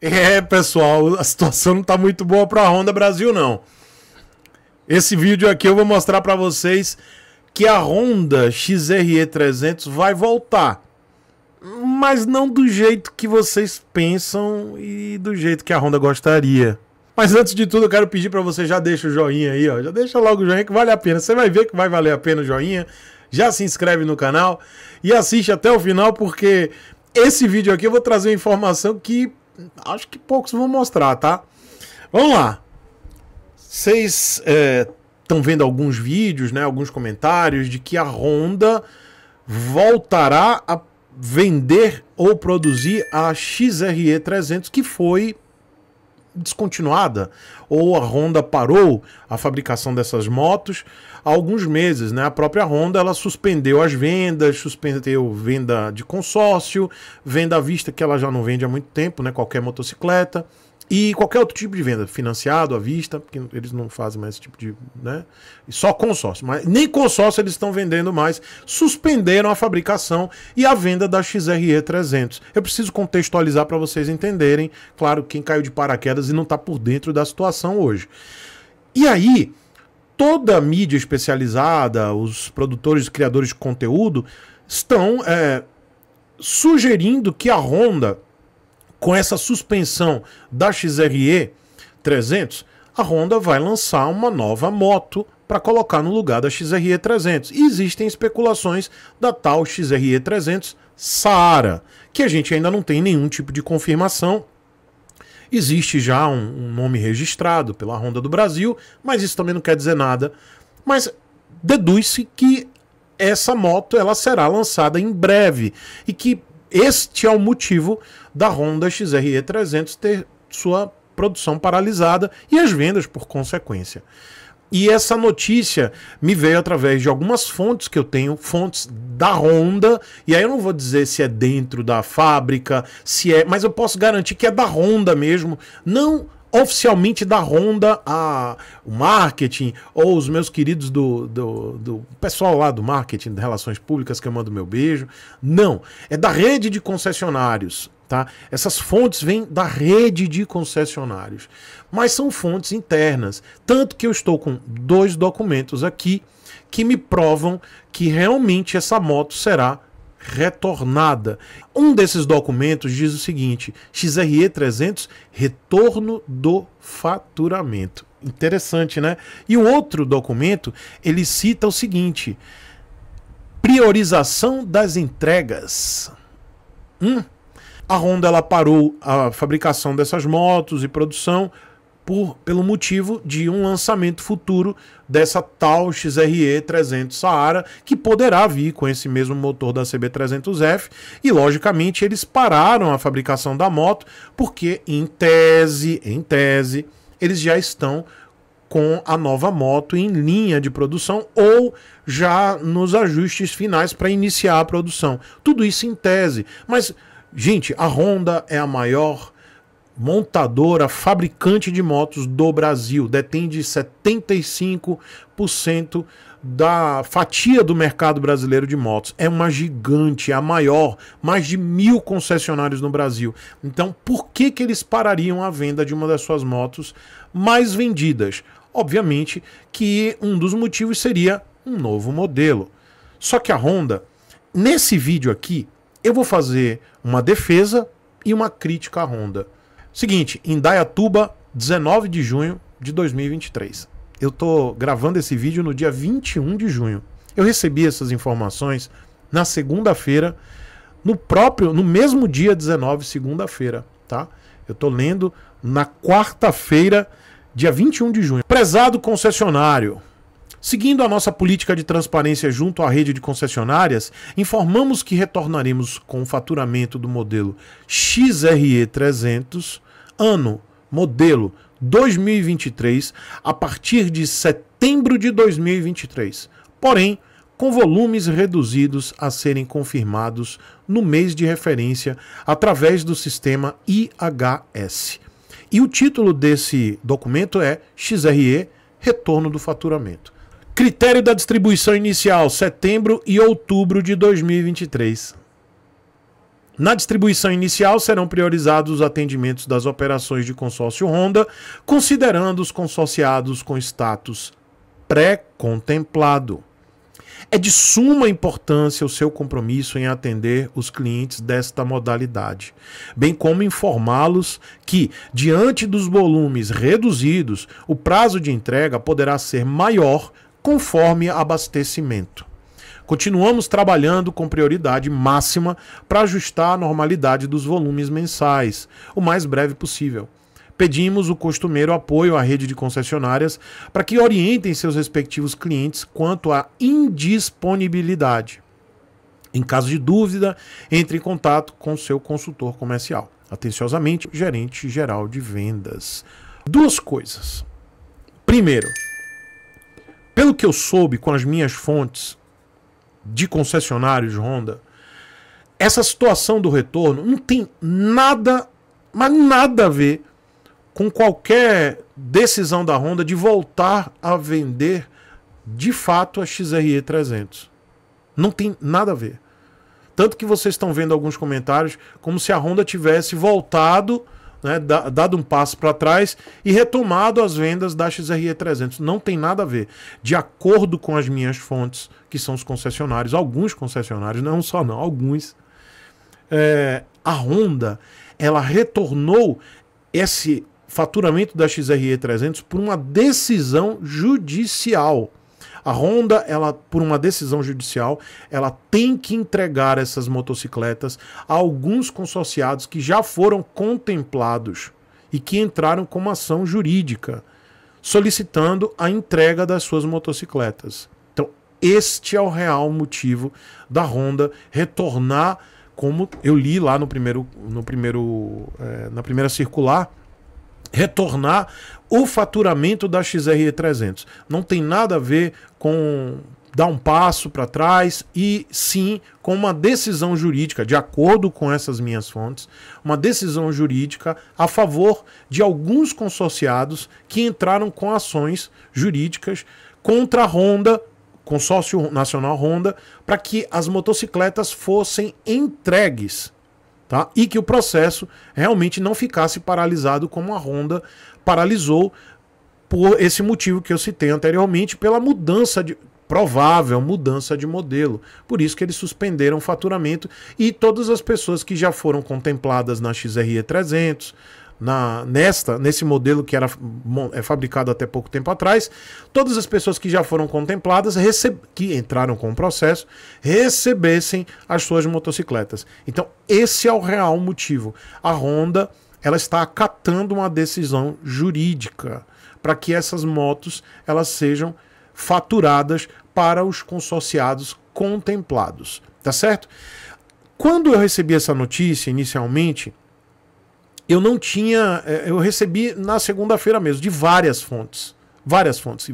É, pessoal, a situação não tá muito boa para a Honda Brasil não. Esse vídeo aqui eu vou mostrar para vocês que a Honda XRE 300 vai voltar. Mas não do jeito que vocês pensam e do jeito que a Honda gostaria. Mas antes de tudo, eu quero pedir para você já deixa o joinha aí, ó. Já deixa logo o joinha que vale a pena. Você vai ver que vai valer a pena o joinha. Já se inscreve no canal e assiste até o final porque esse vídeo aqui eu vou trazer informação que acho que poucos vão mostrar, tá? Vamos lá. Vocês estão é, vendo alguns vídeos, né, alguns comentários de que a Honda voltará a vender ou produzir a XRE 300, que foi descontinuada ou a Honda parou a fabricação dessas motos há alguns meses, né? A própria Honda ela suspendeu as vendas, suspendeu venda de consórcio, venda à vista que ela já não vende há muito tempo, né? Qualquer motocicleta. E qualquer outro tipo de venda, financiado, à vista, porque eles não fazem mais esse tipo de. Né? Só consórcio. Mas nem consórcio eles estão vendendo mais. Suspenderam a fabricação e a venda da XRE 300. Eu preciso contextualizar para vocês entenderem. Claro, quem caiu de paraquedas e não está por dentro da situação hoje. E aí, toda a mídia especializada, os produtores e criadores de conteúdo, estão é, sugerindo que a Honda com essa suspensão da XRE 300, a Honda vai lançar uma nova moto para colocar no lugar da XRE 300. E existem especulações da tal XRE 300 Saara, que a gente ainda não tem nenhum tipo de confirmação. Existe já um, um nome registrado pela Honda do Brasil, mas isso também não quer dizer nada. Mas deduz-se que essa moto ela será lançada em breve e que este é o motivo da Honda XRE300 ter sua produção paralisada e as vendas por consequência. E essa notícia me veio através de algumas fontes que eu tenho, fontes da Honda, e aí eu não vou dizer se é dentro da fábrica, se é, mas eu posso garantir que é da Honda mesmo, não oficialmente da Honda a, o marketing, ou os meus queridos do, do, do pessoal lá do marketing, de relações públicas, que eu mando meu beijo. Não, é da rede de concessionários. Tá? Essas fontes vêm da rede de concessionários, mas são fontes internas. Tanto que eu estou com dois documentos aqui que me provam que realmente essa moto será retornada. Um desses documentos diz o seguinte: XRE 300, retorno do faturamento. Interessante, né? E o outro documento, ele cita o seguinte: priorização das entregas. Hum? A Honda ela parou a fabricação dessas motos e produção por, pelo motivo de um lançamento futuro dessa tal XRE 300 Saara, que poderá vir com esse mesmo motor da CB300F, e logicamente eles pararam a fabricação da moto, porque em tese, em tese, eles já estão com a nova moto em linha de produção ou já nos ajustes finais para iniciar a produção. Tudo isso em tese, mas gente, a Honda é a maior montadora, fabricante de motos do Brasil, detém de 75% da fatia do mercado brasileiro de motos. É uma gigante, é a maior, mais de mil concessionários no Brasil. Então, por que, que eles parariam a venda de uma das suas motos mais vendidas? Obviamente que um dos motivos seria um novo modelo. Só que a Honda, nesse vídeo aqui, eu vou fazer uma defesa e uma crítica à Honda. Seguinte, Indaiatuba, 19 de junho de 2023. Eu tô gravando esse vídeo no dia 21 de junho. Eu recebi essas informações na segunda-feira, no próprio, no mesmo dia 19, segunda-feira, tá? Eu tô lendo na quarta-feira, dia 21 de junho. Prezado concessionário, Seguindo a nossa política de transparência junto à rede de concessionárias, informamos que retornaremos com o faturamento do modelo XRE 300 ano, modelo 2023, a partir de setembro de 2023. Porém, com volumes reduzidos a serem confirmados no mês de referência através do sistema IHS. E o título desse documento é XRE Retorno do Faturamento. Critério da distribuição inicial: setembro e outubro de 2023. Na distribuição inicial serão priorizados os atendimentos das operações de consórcio Honda, considerando os consorciados com status pré-contemplado. É de suma importância o seu compromisso em atender os clientes desta modalidade, bem como informá-los que, diante dos volumes reduzidos, o prazo de entrega poderá ser maior conforme abastecimento. Continuamos trabalhando com prioridade máxima para ajustar a normalidade dos volumes mensais, o mais breve possível. Pedimos o costumeiro apoio à rede de concessionárias para que orientem seus respectivos clientes quanto à indisponibilidade. Em caso de dúvida, entre em contato com seu consultor comercial. Atenciosamente, gerente geral de vendas. Duas coisas. Primeiro, pelo que eu soube com as minhas fontes, de concessionários Honda, essa situação do retorno não tem nada, mas nada a ver com qualquer decisão da Honda de voltar a vender de fato a XRE 300. Não tem nada a ver. Tanto que vocês estão vendo alguns comentários como se a Honda tivesse voltado né, dado um passo para trás e retomado as vendas da XRE300. Não tem nada a ver. De acordo com as minhas fontes, que são os concessionários, alguns concessionários, não só não, alguns, é, a Honda ela retornou esse faturamento da XRE300 por uma decisão judicial. A Honda, ela por uma decisão judicial, ela tem que entregar essas motocicletas a alguns consorciados que já foram contemplados e que entraram com uma ação jurídica solicitando a entrega das suas motocicletas. Então, este é o real motivo da Honda retornar como eu li lá no primeiro, no primeiro, é, na primeira circular, retornar o faturamento da XRE 300 Não tem nada a ver com dar um passo para trás e sim com uma decisão jurídica, de acordo com essas minhas fontes, uma decisão jurídica a favor de alguns consorciados que entraram com ações jurídicas contra a Honda, consórcio nacional Honda, para que as motocicletas fossem entregues. Tá? E que o processo realmente não ficasse paralisado como a Honda paralisou por esse motivo que eu citei anteriormente, pela mudança de provável mudança de modelo. Por isso que eles suspenderam o faturamento e todas as pessoas que já foram contempladas na XRE 300, na nesta nesse modelo que era é fabricado até pouco tempo atrás, todas as pessoas que já foram contempladas que entraram com o processo recebessem as suas motocicletas. Então esse é o real motivo. A Honda ela está acatando uma decisão jurídica para que essas motos elas sejam faturadas para os consorciados contemplados, tá certo? Quando eu recebi essa notícia inicialmente, eu não tinha, eh, eu recebi na segunda-feira mesmo de várias fontes várias fontes.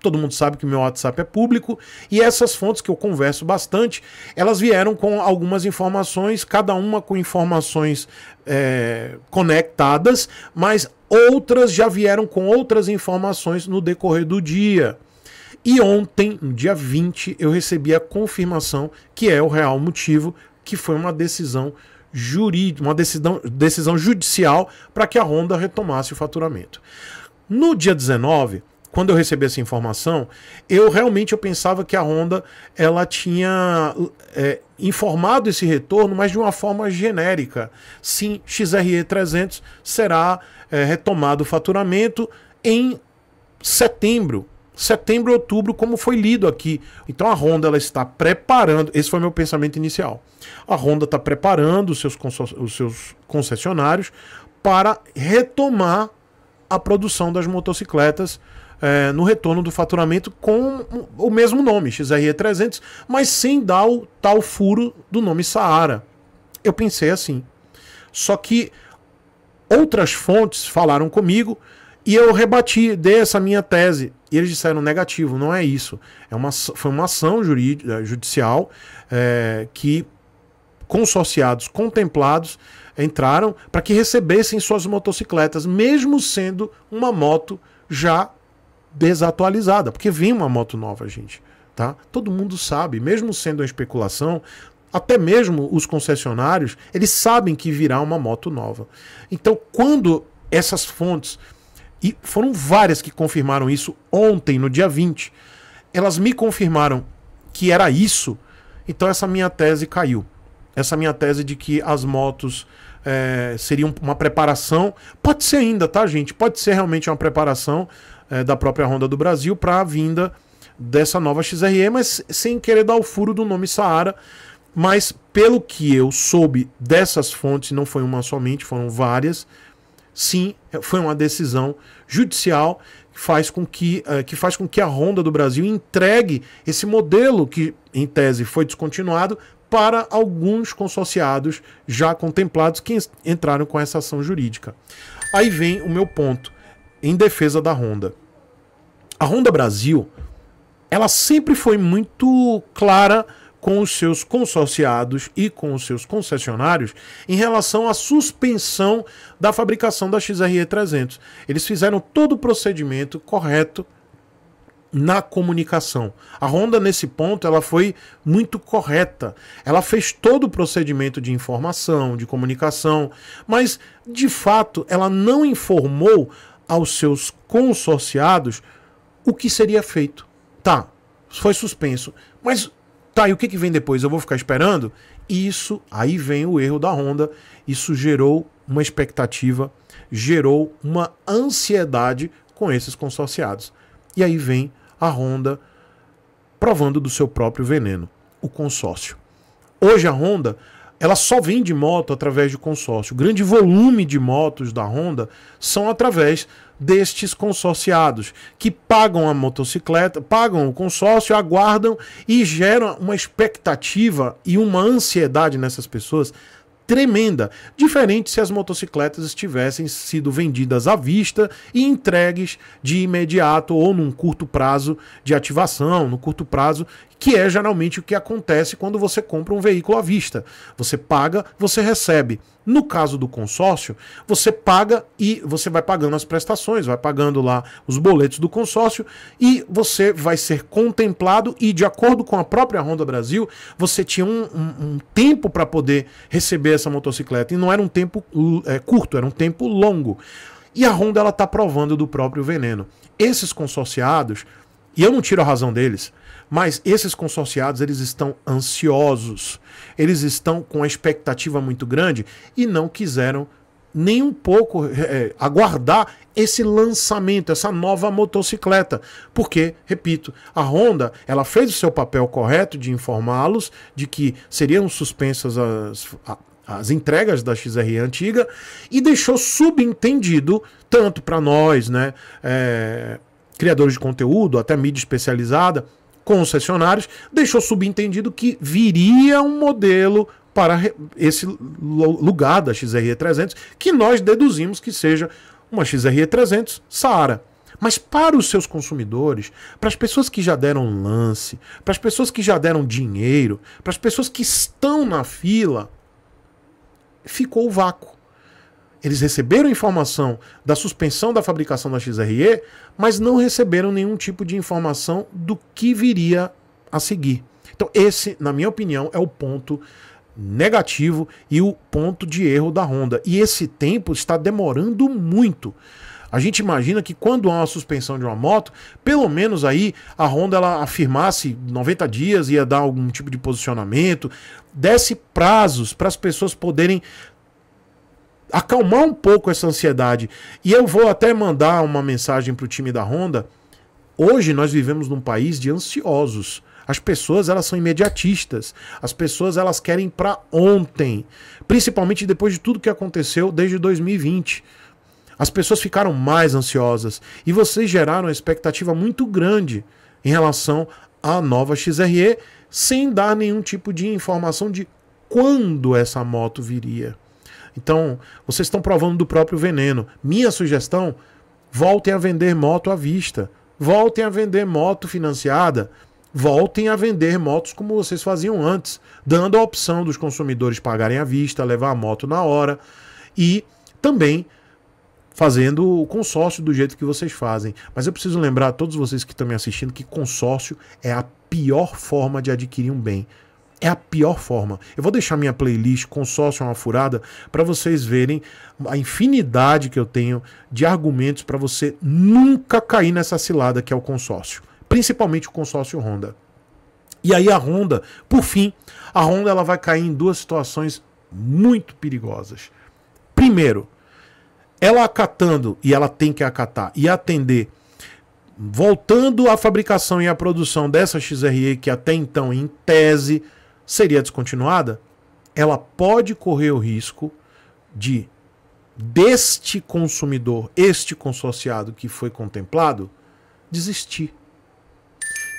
Todo mundo sabe que meu WhatsApp é público e essas fontes que eu converso bastante, elas vieram com algumas informações, cada uma com informações é, conectadas, mas outras já vieram com outras informações no decorrer do dia. E ontem, no dia 20, eu recebi a confirmação que é o real motivo, que foi uma decisão jurídica, uma decisão, decisão judicial para que a Honda retomasse o faturamento. No dia 19, quando eu recebi essa informação, eu realmente eu pensava que a Honda ela tinha é, informado esse retorno, mas de uma forma genérica. Sim, XRE300 será é, retomado o faturamento em setembro. Setembro, outubro, como foi lido aqui. Então a Honda ela está preparando. Esse foi meu pensamento inicial. A Honda está preparando os seus, os seus concessionários para retomar a produção das motocicletas é, no retorno do faturamento com o mesmo nome, XRE300, mas sem dar o tal furo do nome Saara. Eu pensei assim. Só que outras fontes falaram comigo e eu rebati, dei essa minha tese. E eles disseram negativo, não é isso. É uma, foi uma ação jurídica, eh, judicial é, que consorciados contemplados entraram para que recebessem suas motocicletas, mesmo sendo uma moto já desatualizada, porque vem uma moto nova, gente. Tá? Todo mundo sabe, mesmo sendo uma especulação, até mesmo os concessionários, eles sabem que virá uma moto nova. Então, quando essas fontes, e foram várias que confirmaram isso ontem, no dia 20, elas me confirmaram que era isso, então essa minha tese caiu. Essa minha tese de que as motos é, seriam uma preparação, pode ser ainda, tá, gente? Pode ser realmente uma preparação é, da própria Honda do Brasil para a vinda dessa nova XRE, mas sem querer dar o furo do nome Saara. Mas pelo que eu soube dessas fontes, não foi uma somente, foram várias. Sim, foi uma decisão judicial que faz com que, eh, que, faz com que a Honda do Brasil entregue esse modelo que, em tese, foi descontinuado para alguns consorciados já contemplados que entraram com essa ação jurídica. Aí vem o meu ponto em defesa da Honda. A Honda Brasil, ela sempre foi muito clara com os seus consorciados e com os seus concessionários em relação à suspensão da fabricação da XRE300. Eles fizeram todo o procedimento correto na comunicação. A Honda nesse ponto ela foi muito correta. Ela fez todo o procedimento de informação, de comunicação, mas de fato ela não informou aos seus consorciados o que seria feito. Tá, foi suspenso. Mas tá, e o que, que vem depois? Eu vou ficar esperando? Isso, aí vem o erro da Honda. Isso gerou uma expectativa, gerou uma ansiedade com esses consorciados. E aí vem a Honda provando do seu próprio veneno, o consórcio. Hoje a Honda ela só vende moto através de consórcio. O grande volume de motos da Honda são através destes consorciados que pagam a motocicleta, pagam o consórcio, aguardam e geram uma expectativa e uma ansiedade nessas pessoas tremenda, diferente se as motocicletas tivessem sido vendidas à vista e entregues de imediato ou num curto prazo de ativação, no curto prazo, que é geralmente o que acontece quando você compra um veículo à vista. Você paga, você recebe. No caso do consórcio, você paga e você vai pagando as prestações, vai pagando lá os boletos do consórcio e você vai ser contemplado. E de acordo com a própria Honda Brasil, você tinha um, um, um tempo para poder receber essa motocicleta e não era um tempo é, curto, era um tempo longo. E a Honda ela está provando do próprio veneno. Esses consorciados, e eu não tiro a razão deles, mas esses consorciados eles estão ansiosos eles estão com uma expectativa muito grande e não quiseram nem um pouco é, aguardar esse lançamento, essa nova motocicleta. Porque, repito, a Honda ela fez o seu papel correto de informá-los de que seriam suspensas as, as entregas da XR antiga e deixou subentendido, tanto para nós, né, é, criadores de conteúdo, até mídia especializada, concessionários, deixou subentendido que viria um modelo para esse lugar da XRE300, que nós deduzimos que seja uma XRE300 Saara. Mas para os seus consumidores, para as pessoas que já deram lance, para as pessoas que já deram dinheiro, para as pessoas que estão na fila, ficou o vácuo. Eles receberam informação da suspensão da fabricação da XRE, mas não receberam nenhum tipo de informação do que viria a seguir. Então, esse, na minha opinião, é o ponto negativo e o ponto de erro da Honda. E esse tempo está demorando muito. A gente imagina que quando há uma suspensão de uma moto, pelo menos aí a Honda ela afirmasse 90 dias, ia dar algum tipo de posicionamento, desse prazos para as pessoas poderem acalmar um pouco essa ansiedade. E eu vou até mandar uma mensagem para o time da Honda. Hoje nós vivemos num país de ansiosos. As pessoas elas são imediatistas. As pessoas elas querem para ontem, principalmente depois de tudo que aconteceu desde 2020. As pessoas ficaram mais ansiosas e vocês geraram uma expectativa muito grande em relação à nova XRE, sem dar nenhum tipo de informação de quando essa moto viria. Então, vocês estão provando do próprio veneno. Minha sugestão: voltem a vender moto à vista, voltem a vender moto financiada, voltem a vender motos como vocês faziam antes, dando a opção dos consumidores pagarem à vista, levar a moto na hora e também fazendo o consórcio do jeito que vocês fazem. Mas eu preciso lembrar a todos vocês que estão me assistindo que consórcio é a pior forma de adquirir um bem é a pior forma. Eu vou deixar minha playlist Consórcio é uma furada para vocês verem a infinidade que eu tenho de argumentos para você nunca cair nessa cilada que é o consórcio, principalmente o consórcio Honda. E aí a Honda, por fim, a Honda ela vai cair em duas situações muito perigosas. Primeiro, ela acatando e ela tem que acatar e atender voltando à fabricação e à produção dessa XRE que até então em tese seria descontinuada, ela pode correr o risco de deste consumidor, este consorciado que foi contemplado, desistir.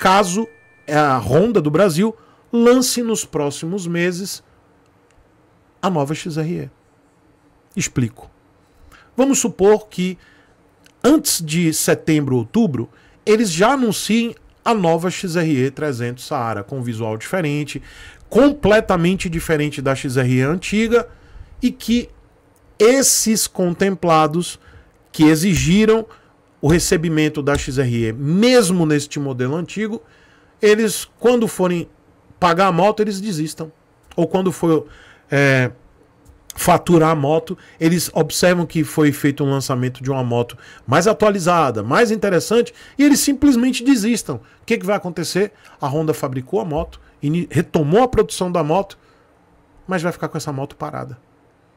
Caso a Honda do Brasil lance nos próximos meses a nova XRE. Explico. Vamos supor que antes de setembro, outubro, eles já anunciem a nova XRE 300 Saara, com visual diferente, completamente diferente da XRE antiga, e que esses contemplados que exigiram o recebimento da XRE, mesmo neste modelo antigo, eles, quando forem pagar a moto, eles desistam. Ou quando for é, faturar a moto, eles observam que foi feito um lançamento de uma moto mais atualizada, mais interessante, e eles simplesmente desistam. O que, é que vai acontecer? A Honda fabricou a moto, e retomou a produção da moto, mas vai ficar com essa moto parada.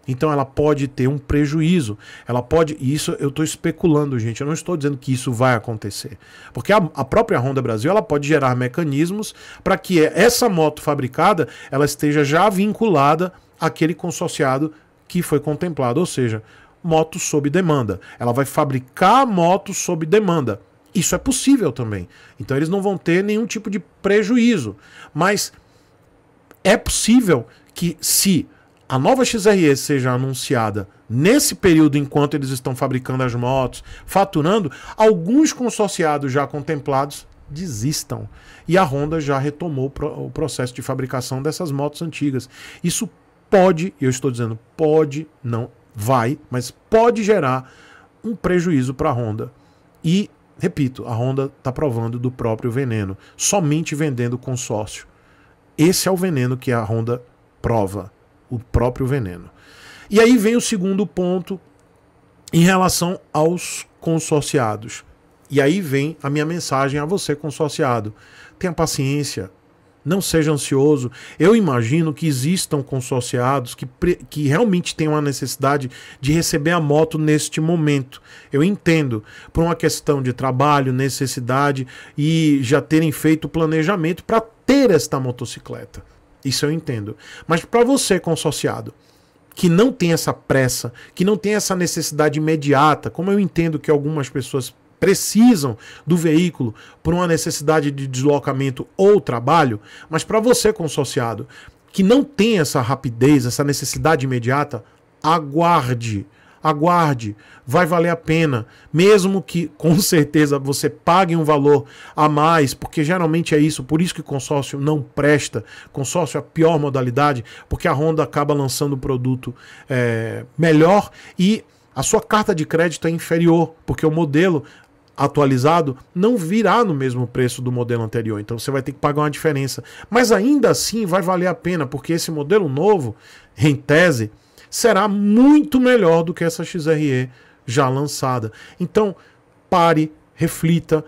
Então ela pode ter um prejuízo. Ela pode. E isso eu estou especulando, gente. Eu não estou dizendo que isso vai acontecer. Porque a, a própria Honda Brasil ela pode gerar mecanismos para que essa moto fabricada ela esteja já vinculada aquele consorciado que foi contemplado, ou seja, moto sob demanda. Ela vai fabricar motos sob demanda. Isso é possível também. Então eles não vão ter nenhum tipo de prejuízo. Mas é possível que se a nova XRE seja anunciada nesse período enquanto eles estão fabricando as motos, faturando, alguns consorciados já contemplados desistam. E a Honda já retomou o processo de fabricação dessas motos antigas. Isso pode, eu estou dizendo pode, não vai, mas pode gerar um prejuízo para a Honda. E, repito, a Honda está provando do próprio veneno, somente vendendo consórcio. Esse é o veneno que a Honda prova, o próprio veneno. E aí vem o segundo ponto em relação aos consorciados. E aí vem a minha mensagem a você, consorciado. Tenha paciência, não seja ansioso. Eu imagino que existam consorciados que, que realmente tenham a necessidade de receber a moto neste momento. Eu entendo, por uma questão de trabalho, necessidade e já terem feito o planejamento para ter esta motocicleta. Isso eu entendo. Mas para você, consorciado, que não tem essa pressa, que não tem essa necessidade imediata, como eu entendo que algumas pessoas precisam do veículo por uma necessidade de deslocamento ou trabalho, mas para você, consorciado que não tem essa rapidez, essa necessidade imediata, aguarde. Aguarde, vai valer a pena, mesmo que com certeza você pague um valor a mais, porque geralmente é isso, por isso que consórcio não presta. Consórcio é a pior modalidade, porque a Honda acaba lançando o produto é, melhor e a sua carta de crédito é inferior, porque o modelo atualizado não virá no mesmo preço do modelo anterior. Então você vai ter que pagar uma diferença. Mas ainda assim vai valer a pena, porque esse modelo novo, em tese, será muito melhor do que essa XRE já lançada. Então pare, reflita.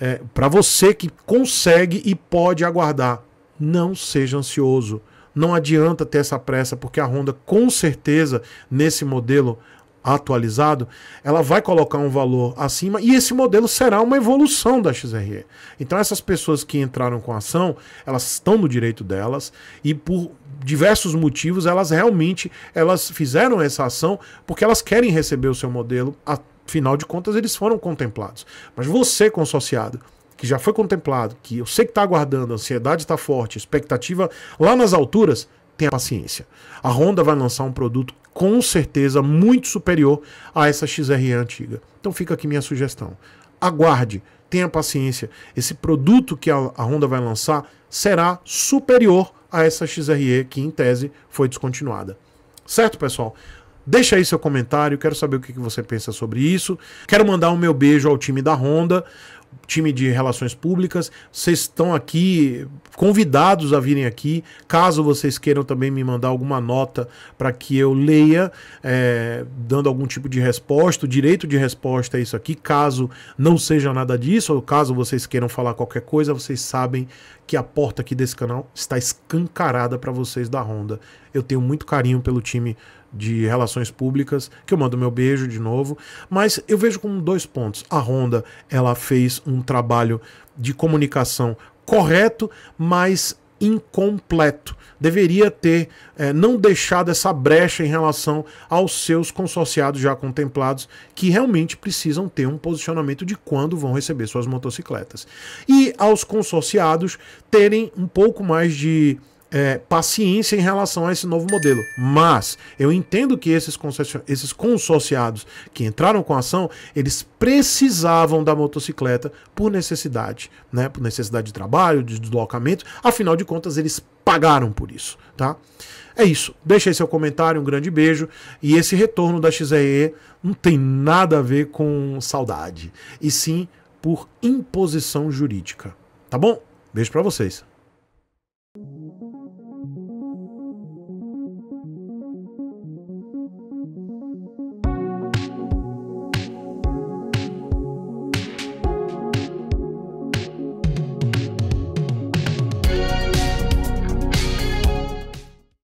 É, Para você que consegue e pode aguardar, não seja ansioso. Não adianta ter essa pressa, porque a Honda, com certeza, nesse modelo atualizado, ela vai colocar um valor acima e esse modelo será uma evolução da XRE. Então essas pessoas que entraram com a ação, elas estão no direito delas e por diversos motivos elas realmente elas fizeram essa ação porque elas querem receber o seu modelo, afinal de contas eles foram contemplados. Mas você consociado que já foi contemplado, que eu sei que está aguardando, a ansiedade está forte, expectativa lá nas alturas, tenha paciência. A Honda vai lançar um produto com certeza muito superior a essa XRE antiga. Então fica aqui minha sugestão. Aguarde, tenha paciência. Esse produto que a, Honda vai lançar será superior a essa XRE que, em tese, foi descontinuada. Certo, pessoal? Deixa aí seu comentário, quero saber o que você pensa sobre isso. Quero mandar o meu beijo ao time da Honda time de relações públicas. Vocês estão aqui convidados a virem aqui. Caso vocês queiram também me mandar alguma nota para que eu leia, é, dando algum tipo de resposta, o direito de resposta é isso aqui. Caso não seja nada disso, ou caso vocês queiram falar qualquer coisa, vocês sabem que a porta aqui desse canal está escancarada para vocês da Honda. Eu tenho muito carinho pelo time de relações públicas, que eu mando meu beijo de novo, mas eu vejo como dois pontos. A Honda, ela fez um trabalho de comunicação correto, mas incompleto. Deveria ter é, não deixado essa brecha em relação aos seus consorciados já contemplados, que realmente precisam ter um posicionamento de quando vão receber suas motocicletas. E aos consorciados terem um pouco mais de é, paciência em relação a esse novo modelo. Mas eu entendo que esses, esses consorciados que entraram com a ação, eles precisavam da motocicleta por necessidade, né? Por necessidade de trabalho, de deslocamento. Afinal de contas, eles pagaram por isso, tá? É isso. Deixa aí seu comentário, um grande beijo. E esse retorno da XRE não tem nada a ver com saudade, e sim por imposição jurídica. Tá bom? Beijo para vocês.